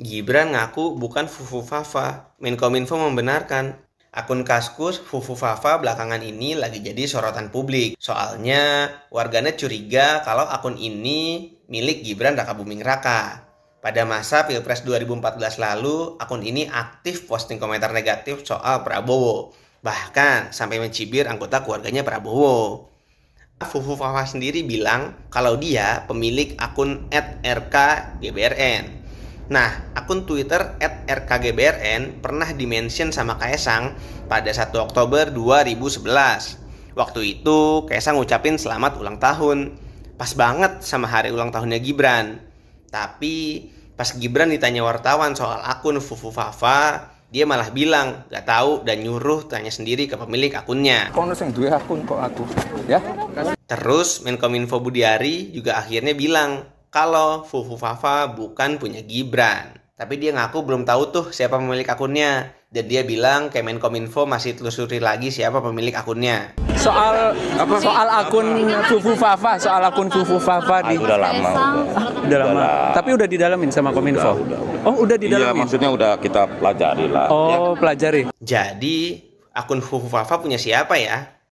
Gibran ngaku bukan Fufu Fafa. Menkominfo membenarkan. Akun Kaskus Fufu Fafa belakangan ini lagi jadi sorotan publik. Soalnya warganet curiga kalau akun ini milik Gibran Raka Buming Raka. Pada masa Pilpres 2014 lalu, akun ini aktif posting komentar negatif soal Prabowo. Bahkan sampai mencibir anggota keluarganya Prabowo. Fufu Fafa sendiri bilang kalau dia pemilik akun @rkgbrn. Nah, akun Twitter @rkgbrn pernah dimention sama Kaisang pada 1 Oktober 2011. Waktu itu, Kaisang ngucapin selamat ulang tahun. Pas banget sama hari ulang tahunnya Gibran. Tapi, pas Gibran ditanya wartawan soal akun Fufu Fafa, dia malah bilang gak tahu dan nyuruh tanya sendiri ke pemilik akunnya. akun kok aku, ya. Terus Menkominfo Budiari juga akhirnya bilang kalau Fufu Fafa bukan punya Gibran. Tapi dia ngaku belum tahu tuh siapa pemilik akunnya. Dan dia bilang Kemenkominfo masih telusuri lagi siapa pemilik akunnya. Soal apa? Soal akun Fufu Fafa, soal akun Fufu Fafa di. udah lama. Ah, udah lama. Udah, Tapi udah didalamin sama Kominfo. Udah, udah, udah. Oh, udah didalamin. Iya, maksudnya udah kita pelajari lah. Oh, ya. pelajari. Jadi akun Fufu Fafa punya siapa ya?